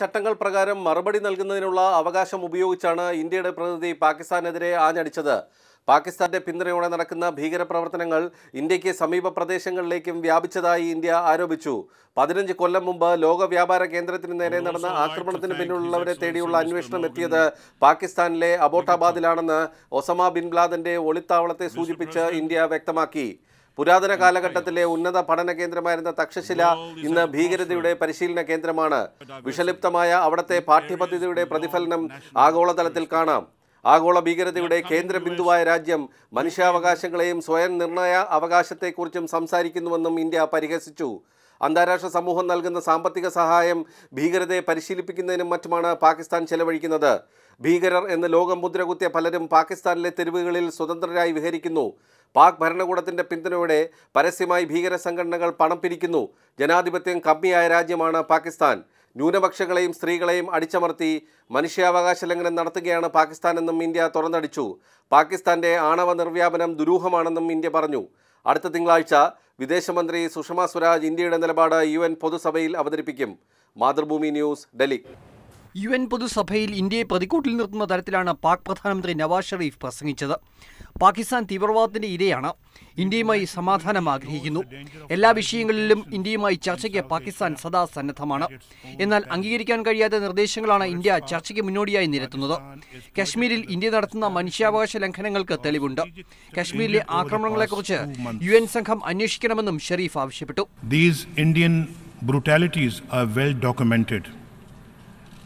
ചട്ടങ്ങൾ പ്രകാരം മറുപടി നൽകുന്നതിനുള്ള അവകാശം ഉപയോഗിച്ചാണ് ഇന്ത്യയുടെ പ്രതിനിധി പാകിസ്ഥാനെതിരെ ആഞ്ഞടിച്ചത് പാകിസ്ഥാന്റെ പിന്തുണയോടെ നടക്കുന്ന ഭീകരപ്രവർത്തനങ്ങൾ ഇന്ത്യയ്ക്ക് സമീപ പ്രദേശങ്ങളിലേക്കും വ്യാപിച്ചതായി ഇന്ത്യ ആരോപിച്ചു പതിനഞ്ച് കൊല്ലം മുമ്പ് ലോക വ്യാപാര കേന്ദ്രത്തിന് നേരെ നടന്ന ആക്രമണത്തിന് പിന്നിലുള്ളവരെ തേടിയുള്ള അന്വേഷണം എത്തിയത് പാകിസ്ഥാനിലെ അബോട്ടാബാദിലാണെന്ന് ഒസമ ബിൻ ലാദന്റെ ഒളിത്താവളത്തെ സൂചിപ്പിച്ച് ഇന്ത്യ വ്യക്തമാക്കി പുരാതന കാലഘട്ടത്തിലെ ഉന്നത പഠന കേന്ദ്രമായിരുന്ന തക്ഷശില ഇന്ന് ഭീകരതയുടെ പരിശീലന കേന്ദ്രമാണ് വിഷലിപ്തമായ അവിടത്തെ പാഠ്യപദ്ധതിയുടെ പ്രതിഫലനം ആഗോളതലത്തിൽ കാണാം ആഗോള ഭീകരതയുടെ കേന്ദ്രബിന്ദുവായ രാജ്യം മനുഷ്യാവകാശങ്ങളെയും സ്വയം നിർണയ അവകാശത്തെക്കുറിച്ചും സംസാരിക്കുന്നുവെന്നും ഇന്ത്യ പരിഹസിച്ചു അന്താരാഷ്ട്ര സമൂഹം നൽകുന്ന സാമ്പത്തിക സഹായം ഭീകരതയെ പരിശീലിപ്പിക്കുന്നതിനും മറ്റുമാണ് പാകിസ്ഥാൻ ചെലവഴിക്കുന്നത് ഭീകരർ എന്ന് ലോകം മുദ്രകുത്തിയ പലരും പാകിസ്ഥാനിലെ തെരുവുകളിൽ സ്വതന്ത്രരായി വിഹരിക്കുന്നു പാക് ഭരണകൂടത്തിൻ്റെ പിന്തുണയോടെ പരസ്യമായി ഭീകര സംഘടനകൾ പണം പിരിക്കുന്നു ജനാധിപത്യം കമ്മിയായ രാജ്യമാണ് പാകിസ്ഥാൻ ന്യൂനപക്ഷങ്ങളെയും സ്ത്രീകളെയും അടിച്ചമർത്തി മനുഷ്യാവകാശ ലംഘനം നടത്തുകയാണ് പാകിസ്ഥാനെന്നും ഇന്ത്യ തുറന്നടിച്ചു പാകിസ്ഥാന്റെ ആണവ നിർവ്യാപനം ദുരൂഹമാണെന്നും ഇന്ത്യ പറഞ്ഞു അടുത്ത തിങ്കളാഴ്ച വിദേശമന്ത്രി സുഷമ സ്വരാജ് ഇന്ത്യയുടെ നിലപാട് യു എൻ പൊതുസഭയിൽ അവതരിപ്പിക്കും Mathrubhumi news Delhi U N പൊതുസഭയിൽ ഇന്ത്യയെ പ്രതിക്കൂട്ടിൽ നിർത്തുന്ന തരത്തിലാണ് പാക് പ്രധാനമന്ത്രി നവാസ് ഷെറീഫ് പ്രസംഗിച്ചത് പാകിസ്ഥാൻ തീവ്രവാദത്തിന്റെ ഇരയാണ് ഇന്ത്യയുമായി സമാധാനം ആഗ്രഹിക്കുന്നു എല്ലാ വിഷയങ്ങളിലും ഇന്ത്യയുമായി ചർച്ചയ്ക്ക് പാകിസ്ഥാൻ സദാ സന്നദ്ധമാണ് എന്നാൽ അംഗീകരിക്കാൻ കഴിയാത്ത നിർദ്ദേശങ്ങളാണ് ഇന്ത്യ ചർച്ചയ്ക്ക് മുന്നോടിയായി നിരത്തുന്നത് കശ്മീരിൽ ഇന്ത്യ നടത്തുന്ന മനുഷ്യാവകാശ ലംഘനങ്ങൾക്ക് തെളിവുണ്ട് കശ്മീരിലെ ആക്രമണങ്ങളെക്കുറിച്ച് യു എൻ സംഘം അന്വേഷിക്കണമെന്നും ഷെരീഫ് ആവശ്യപ്പെട്ടു These Indian brutalities are well documented.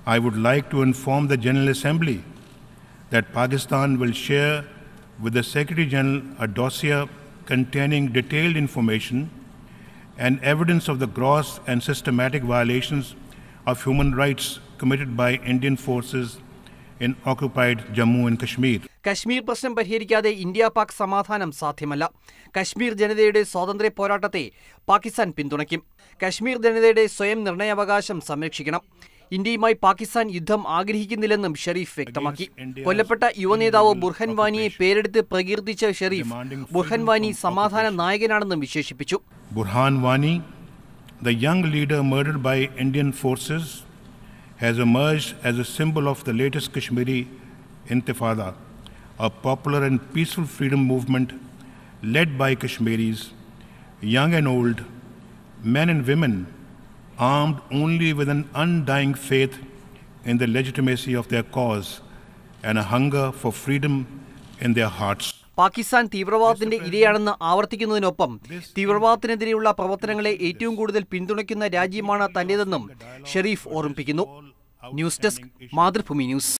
I would like to inform the General Assembly that Pakistan will share with the Secretary General a dossier containing detailed information and evidence of the gross and systematic violations of human rights committed by Indian forces in occupied Jammu and Kashmir. Kashmir പ്രശ്നം പരിഹരിക്കാതെ India Pak സമാധാനം സാധ്യമല്ല കശ്മീർ ജനതയുടെ സ്വാതന്ത്ര്യ പോരാട്ടത്തെ പാകിസ്ഥാൻ പിന്തുണയ്ക്കും കശ്മീർ ജനതയുടെ സ്വയം നിർണയാവകാശം സംരക്ഷിക്കണം ഇന്ത്യയുമായി പാകിസ്ഥാൻ യുദ്ധം ആഗ്രഹിക്കുന്നില്ലെന്നും ഷെരീഫ് വ്യക്തമാക്കി കൊല്ലപ്പെട്ട യുവനേതാവ് ബുർഹൻവാനിയെ വാനിയെ പേരെടുത്ത് പ്രകീർത്തിച്ച ഷെരീഫ് ബുർഹൻവാനി വാനി സമാധാന നായകനാണെന്നും വിശേഷിപ്പിച്ചു ബുർഹാൻവാനി Wani the young leader മേർഡഡ് by Indian forces has emerged as A symbol of the latest Kashmiri Intifada, A popular and peaceful freedom movement led by Kashmiris, young and old men and women armed only with an undying faith in the legitimacy of their cause and a hunger for freedom in their hearts. Pakistan തീവ്രവാദത്തിന്റെ ഇരയാണെന്ന് ആവർത്തിക്കുന്നതിനൊപ്പം തീവ്രവാദത്തിനെതിരെയുള്ള പ്രവർത്തനങ്ങളെ ഏറ്റവും കൂടുതൽ പിന്തുണയ്ക്കുന്ന രാജ്യമാണ് തന്റേതെന്നും ഷെരീഫ് ഓർമ്മിപ്പിക്കുന്നു ന്യൂസ് ഡെസ്ക് മാതൃഭൂമി ന്യൂസ്